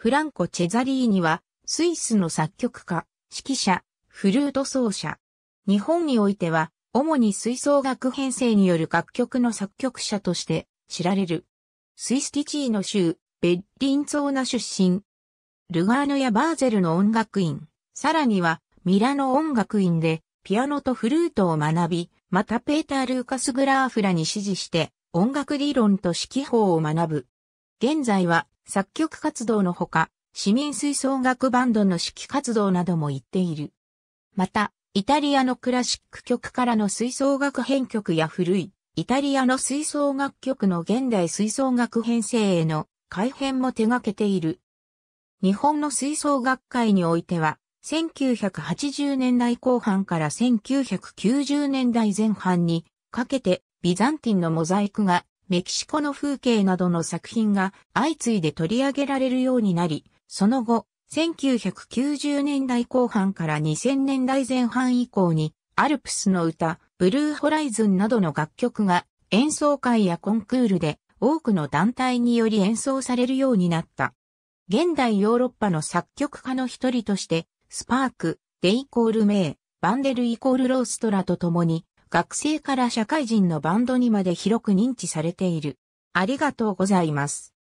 フランコ・チェザリーニは、スイスの作曲家、指揮者、フルート奏者。日本においては、主に吹奏楽編成による楽曲の作曲者として知られる。スイスティチーの州、ベッリンツォーナ出身。ルガーノやバーゼルの音楽院、さらにはミラノ音楽院でピアノとフルートを学び、またペーター・ルーカス・グラーフラに指示して音楽理論と指揮法を学ぶ。現在は作曲活動のほか、市民吹奏楽バンドの指揮活動なども行っている。また、イタリアのクラシック曲からの吹奏楽編曲や古い、イタリアの吹奏楽曲の現代吹奏楽編成への改編も手掛けている。日本の吹奏楽界においては、1980年代後半から1990年代前半にかけてビザンティンのモザイクがメキシコの風景などの作品が相次いで取り上げられるようになり、その後、1990年代後半から2000年代前半以降に、アルプスの歌、ブルーホライズンなどの楽曲が演奏会やコンクールで多くの団体により演奏されるようになった。現代ヨーロッパの作曲家の一人として、スパーク、デイコールメイ、バンデルイコールローストラと共に学生から社会人のバンドにまで広く認知されている。ありがとうございます。